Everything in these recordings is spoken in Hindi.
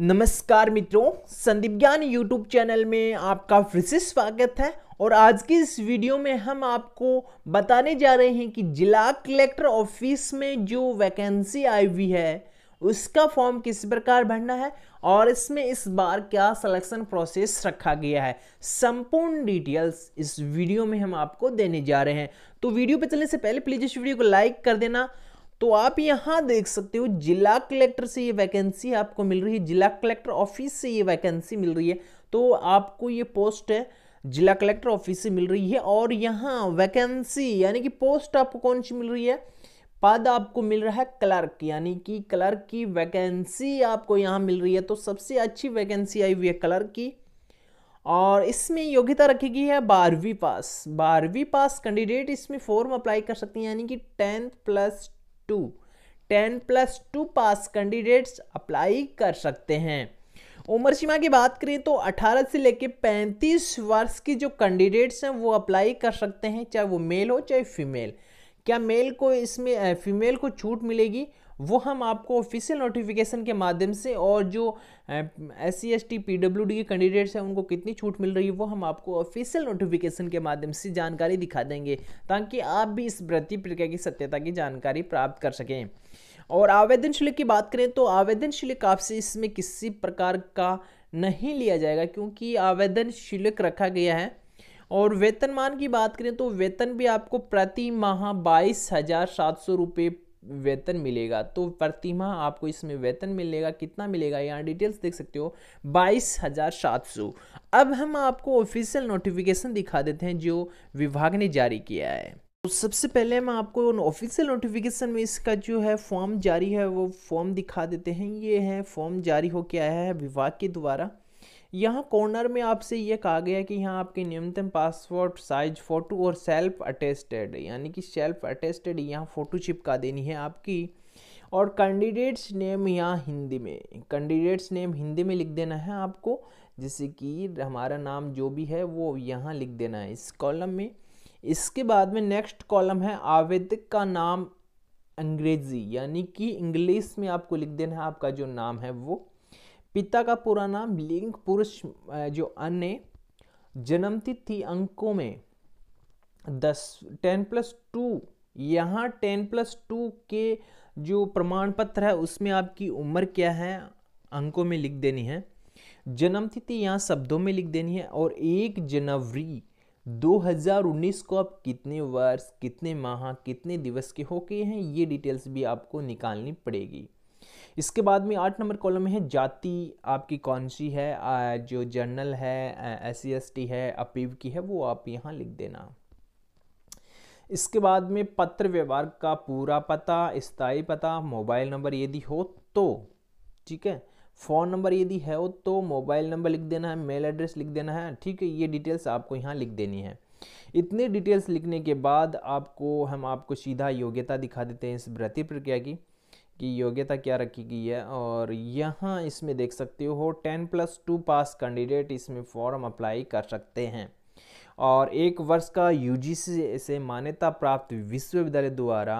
नमस्कार मित्रों संदीप ज्ञान यूट्यूब चैनल में आपका से स्वागत है और आज की इस वीडियो में हम आपको बताने जा रहे हैं कि जिला कलेक्टर ऑफिस में जो वैकेंसी आई हुई है उसका फॉर्म किस प्रकार भरना है और इसमें इस बार क्या सिलेक्शन प्रोसेस रखा गया है संपूर्ण डिटेल्स इस वीडियो में हम आपको देने जा रहे हैं तो वीडियो पे चलने से पहले प्लीज़ इस वीडियो को लाइक कर देना तो आप यहां देख सकते हो जिला कलेक्टर से ये वैकेंसी आपको मिल रही है जिला कलेक्टर ऑफिस से ये वैकेंसी मिल रही है तो आपको ये पोस्ट है जिला कलेक्टर ऑफिस से मिल रही है और यहाँ वैकेंसी यानी कि पोस्ट आपको कौन सी मिल रही है पद आपको मिल रहा है क्लर्क यानी कि क्लर्क की वैकेंसी आपको यहाँ मिल रही है तो सबसे अच्छी वैकेंसी आई हुई है क्लर्क की और इसमें योग्यता रखी गई है बारहवीं पास बारहवीं पास कैंडिडेट इसमें फॉर्म अप्लाई कर सकते हैं यानी कि tenth plus two ten plus two pass candidates apply कर सकते हैं उम्र सीमा की बात करें तो 18 से लेकर 35 वर्ष की जो कैंडिडेट्स हैं वो अप्लाई कर सकते हैं चाहे वो मेल हो चाहे फीमेल क्या मेल को इसमें फीमेल को छूट मिलेगी वो हम आपको ऑफिशियल नोटिफिकेशन के माध्यम से और जो S C S T P W D के कैंडिडेट्स हैं उनको कितनी छूट मिल रही है वो हम आपको ऑफिशियल नोटिफिकेशन के माध्यम से जानकारी दिखा देंगे ताकि आप भी इस भर्ती प्रक्रिया की सत्यता की जानकारी प्राप्त कर सकें और आवेदन शुल्क की बात करें तो आवेदन शुल्क आपसे इसमें किसी प्रकार का नहीं लिया जाएगा क्योंकि आवेदन शुल्क रखा गया है और वेतनमान की बात करें तो वेतन भी आपको प्रति माह बाईस हज़ार सात सौ रुपये वेतन मिलेगा तो प्रतिमा आपको इसमें वेतन मिलेगा कितना मिलेगा यहाँ डिटेल्स देख सकते हो बाईस हज़ार सात सौ अब हम आपको ऑफिशियल नोटिफिकेशन दिखा देते हैं जो विभाग ने जारी किया है तो सबसे पहले हम आपको ऑफिशियल नोटिफिकेशन में इसका जो है फॉर्म जारी है वो फॉर्म दिखा देते हैं ये है फॉर्म जारी हो क्या है विभाग के द्वारा यहाँ कॉर्नर में आपसे ये कहा गया कि यहाँ आपके न्यूनतम पासपोर्ट साइज फ़ोटो और सेल्फ अटेस्टेड यानी कि सेल्फ अटेस्टेड यहाँ फ़ोटो चिपका देनी है आपकी और कैंडिडेट्स नेम यहाँ हिंदी में कैंडिडेट्स नेम हिंदी में लिख देना है आपको जैसे कि हमारा नाम जो भी है वो यहाँ लिख देना है इस कॉलम में इसके बाद में नेक्स्ट कॉलम है आवेदक का नाम अंग्रेजी यानी कि इंग्लिश में आपको लिख देना है आपका जो नाम है वो पिता का पूरा नाम लिंग पुरुष जो अन्य जन्मतिथि अंकों में दस टेन प्लस टू यहाँ टेन प्लस टू के जो प्रमाण पत्र है उसमें आपकी उम्र क्या है अंकों में लिख देनी है जन्मतिथि यहाँ शब्दों में लिख देनी है और एक जनवरी 2019 को आप कितने वर्ष कितने माह कितने दिवस के हो गए हैं ये डिटेल्स भी आपको निकालनी पड़ेगी इसके बाद में आठ नंबर कॉलम है जाति आपकी कौन सी है जो जर्नल है एस सी e है अपीव की है वो आप यहाँ लिख देना इसके बाद में पत्र व्यवहार का पूरा पता स्थायी पता मोबाइल नंबर यदि हो तो ठीक है फ़ोन नंबर यदि है हो तो मोबाइल नंबर लिख देना है मेल एड्रेस लिख देना है ठीक है ये डिटेल्स आपको यहाँ लिख देनी है इतने डिटेल्स लिखने के बाद आपको हम आपको सीधा योग्यता दिखा देते हैं इस भर्ती प्रक्रिया की की योग्यता क्या रखी गई है और यहाँ इसमें देख सकते हो ten plus two pass candidate इसमें फॉर्म अप्लाई कर सकते हैं और एक वर्ष का यूजीसी से मान्यता प्राप्त विश्वविद्यालय द्वारा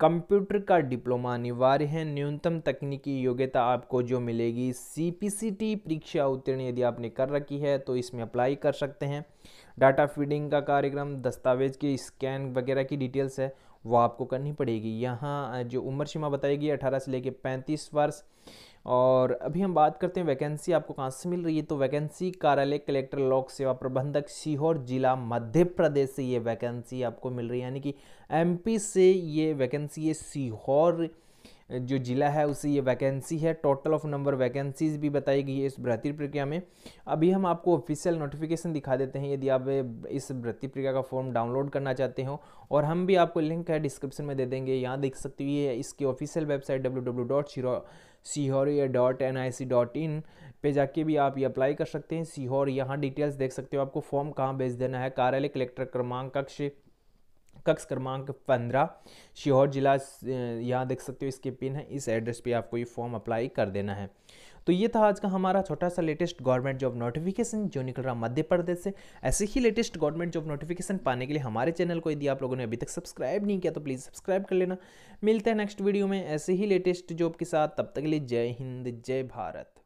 कंप्यूटर का डिप्लोमा अनिवार्य है न्यूनतम तकनीकी योग्यता आपको जो मिलेगी सी पी सी टी परीक्षा उत्तीर्ण यदि आपने कर रखी है तो इसमें अप्लाई कर सकते हैं डाटा फीडिंग का कार्यक्रम दस्तावेज की स्कैन वगैरह की डिटेल्स है वो आपको करनी पड़ेगी यहाँ जो उम्र सीमा बताई गई अठारह से लेके पैंतीस वर्ष और अभी हम बात करते हैं वैकेंसी आपको कहाँ से मिल रही है तो वैकेंसी कार्यालय कलेक्टर लोक सेवा प्रबंधक सीहोर जिला मध्य प्रदेश से ये वैकेंसी आपको मिल रही है यानी कि एमपी से ये वैकेंसी है सीहोर जो ज़िला है उसे ये वैकेंसी है टोटल ऑफ नंबर वैकेंसीज भी बताई गई है इस भर्ती प्रक्रिया में अभी हम आपको ऑफिशियल नोटिफिकेशन दिखा देते हैं यदि आप इस भर्ती प्रक्रिया का फॉर्म डाउनलोड करना चाहते हो और हम भी आपको लिंक है डिस्क्रिप्शन में दे देंगे यहाँ देख सकते हो ये इसकी official website W W dot dot N I C dot in पे जाके भी आप ये अप्लाई कर सकते हैं सीहोर यहाँ डिटेल्स देख सकते हो आपको फॉर्म कहाँ भेज देना है कार्यालय कलेक्टर क्रमांक कक्ष कक्ष क्रमांक पंद्रह शिहोर जिला यहाँ देख सकते हो इसके पिन है इस एड्रेस पे आपको ये फॉर्म अप्लाई कर देना है तो ये था आज का हमारा छोटा सा लेटेस्ट गवर्नमेंट जॉब नोटिफिकेशन जो निकल रहा मध्य प्रदेश से ऐसे ही लेटेस्ट गवर्नमेंट जॉब नोटिफिकेशन पाने के लिए हमारे चैनल को यदि आप लोगों ने अभी तक सब्सक्राइब नहीं किया तो प्लीज़ सब्सक्राइब कर लेना मिलते हैं नेक्स्ट वीडियो में ऐसे ही लेटेस्ट जॉब के साथ तब तक के लिए जय हिंद जय भारत